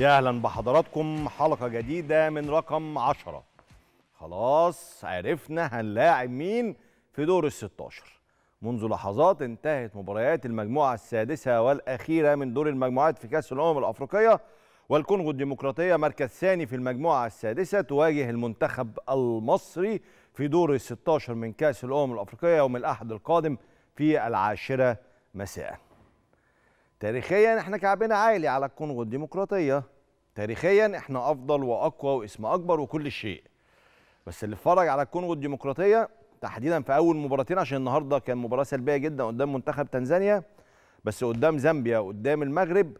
يا اهلا بحضراتكم حلقه جديده من رقم 10 خلاص عرفنا هنلاعب مين في دور ال 16 منذ لحظات انتهت مباريات المجموعه السادسه والاخيره من دور المجموعات في كاس الامم الافريقيه والكونغو الديمقراطيه مركز ثاني في المجموعه السادسه تواجه المنتخب المصري في دور ال 16 من كاس الامم الافريقيه يوم الاحد القادم في العاشره مساءً تاريخيا احنا كعبنا عالي على الكونغو الديمقراطيه تاريخيا احنا افضل واقوى واسم اكبر وكل شيء بس اللي اتفرج على الكونغو الديمقراطيه تحديدا في اول مباراتين عشان النهارده كان مباراه سلبيه جدا قدام منتخب تنزانيا بس قدام زامبيا قدام المغرب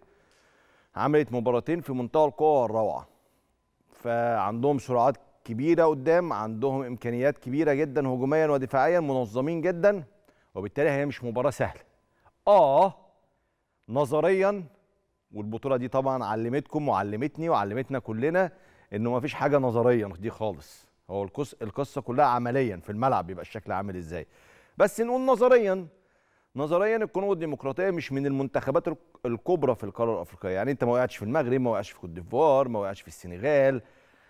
عملت مباراتين في منتهى القوه والروعه فعندهم سرعات كبيره قدام عندهم امكانيات كبيره جدا هجوميا ودفاعيا منظمين جدا وبالتالي هي مش مباراه سهله اه نظريا والبطوله دي طبعا علمتكم وعلمتني وعلمتنا كلنا انه ما فيش حاجه نظريا دي خالص هو القصه كلها عمليا في الملعب بيبقى الشكل عامل ازاي بس نقول نظريا نظريا الكونغو الديمقراطيه مش من المنتخبات الكبرى في القاره الافريقيه يعني انت ما وقعتش في المغرب ما وقعتش في كوت ديفوار ما وقعتش في السنغال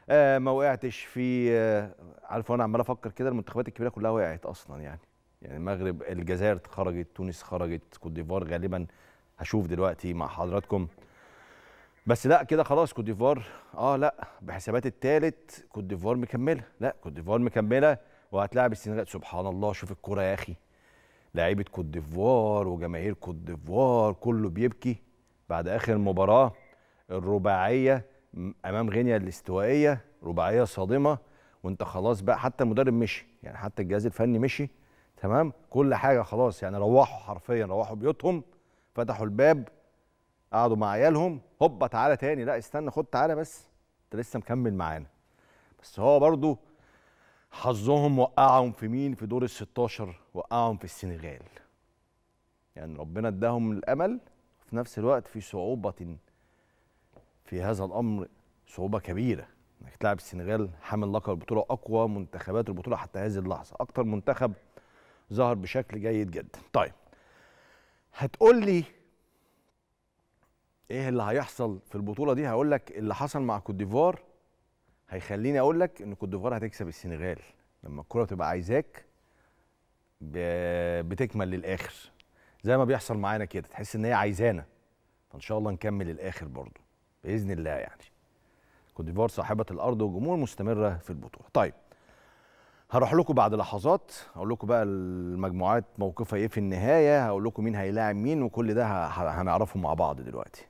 آه ما وقعتش في آه عارف انا عمال افكر كده المنتخبات الكبيره كلها وقعت اصلا يعني يعني المغرب الجزائر خرجت تونس خرجت كوت ديفوار غالبا هشوف دلوقتي مع حضراتكم بس لا كده خلاص كوت ديفوار اه لا بحسابات الثالث كوت ديفوار مكمله لا كوت ديفوار مكمله وهتلاعب السنغال سبحان الله شوف الكوره يا اخي لعيبه كوت ديفوار وجماهير كوت ديفوار كله بيبكي بعد اخر مباراه الرباعيه امام غينيا الاستوائيه رباعيه صادمه وانت خلاص بقى حتى المدرب مشي يعني حتى الجهاز الفني مشي تمام كل حاجه خلاص يعني روحوا حرفيا روحوا بيوتهم فتحوا الباب قعدوا مع عيالهم هوبا تعالى تاني لا استنى خد تعالى بس انت لسه مكمل معانا بس هو برضه حظهم وقعهم في مين في دور ال 16 وقعهم في السنغال يعني ربنا اداهم الامل وفي نفس الوقت في صعوبه في هذا الامر صعوبه كبيره انك تلعب السنغال حامل لقب البطوله اقوى منتخبات البطوله حتى هذه اللحظه اكتر منتخب ظهر بشكل جيد جدا طيب هتقول لي ايه اللي هيحصل في البطوله دي هقول لك اللي حصل مع كوت ديفوار هيخليني اقول لك ان كوت ديفوار هتكسب السنغال لما الكره تبقى عايزاك بتكمل للاخر زي ما بيحصل معانا كده تحس ان هي عايزانا فان شاء الله نكمل للاخر برضو باذن الله يعني كوت ديفوار صاحبه الارض وجمهور مستمره في البطوله طيب هروح لكم بعد لحظات اقول لكم بقى المجموعات موقفها ايه في النهايه هقول لكم مين هيلاعب مين وكل ده هنعرفه مع بعض دلوقتي